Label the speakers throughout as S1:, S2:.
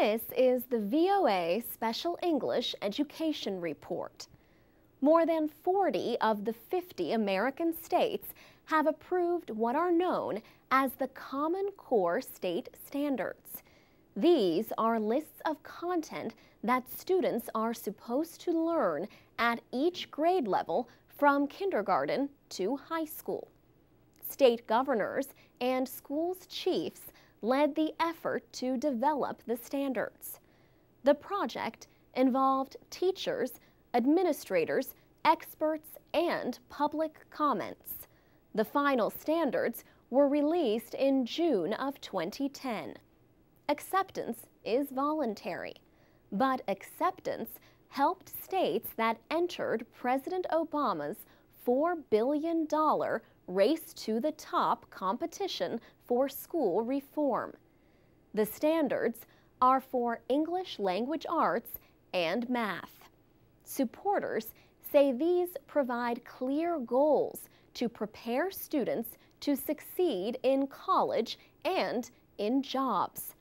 S1: This is the VOA Special English Education Report. More than 40 of the 50 American states have approved what are known as the Common Core State Standards. These are lists of content that students are supposed to learn at each grade level from kindergarten to high school. State governors and schools chiefs led the effort to develop the standards. The project involved teachers, administrators, experts, and public comments. The final standards were released in June of 2010. Acceptance is voluntary, but acceptance helped states that entered President Obama's $4 billion Race to the Top competition for school reform. The standards are for English language arts and math. Supporters say these provide clear goals to prepare students to succeed in college and in jobs.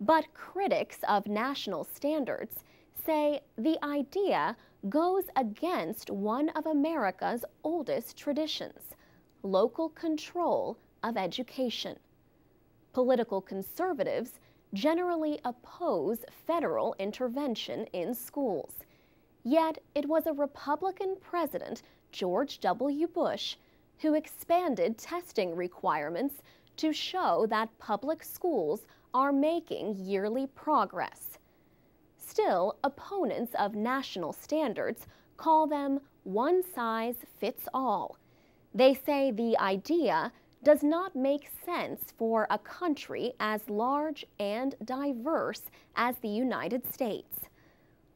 S1: But critics of national standards say the idea goes against one of America's oldest traditions, local control of education. Political conservatives generally oppose federal intervention in schools. Yet it was a Republican president, George W. Bush, who expanded testing requirements to show that public schools are making yearly progress. Still, opponents of national standards call them one size fits all they say the idea does not make sense for a country as large and diverse as the United States.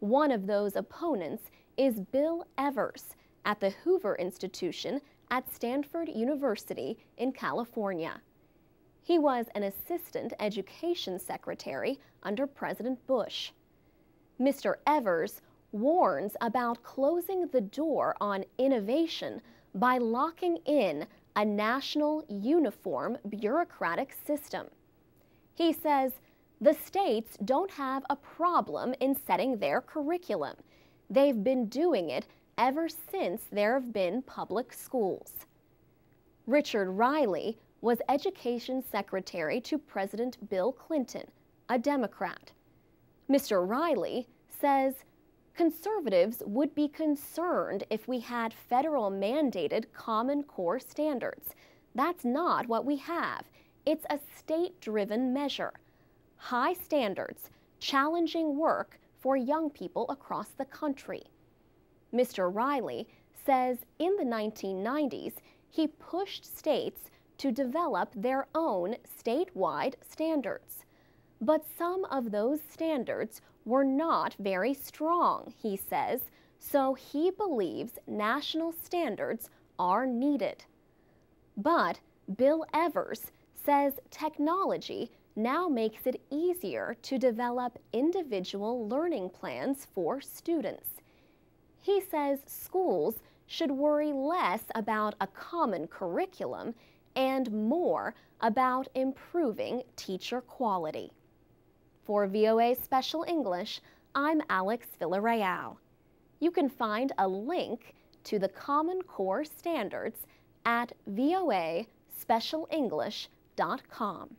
S1: One of those opponents is Bill Evers at the Hoover Institution at Stanford University in California. He was an assistant education secretary under President Bush. Mr. Evers warns about closing the door on innovation by locking in a national uniform bureaucratic system. He says the states don't have a problem in setting their curriculum. They've been doing it ever since there have been public schools. Richard Riley was Education Secretary to President Bill Clinton, a Democrat. Mr. Riley says Conservatives would be concerned if we had federal mandated Common Core standards. That's not what we have. It's a state driven measure. High standards, challenging work for young people across the country. Mr. Riley says in the 1990s, he pushed states to develop their own statewide standards. But some of those standards were not very strong, he says, so he believes national standards are needed. But Bill Evers says technology now makes it easier to develop individual learning plans for students. He says schools should worry less about a common curriculum and more about improving teacher quality. For VOA Special English, I'm Alex Villarreal. You can find a link to the Common Core Standards at voaspecialenglish.com.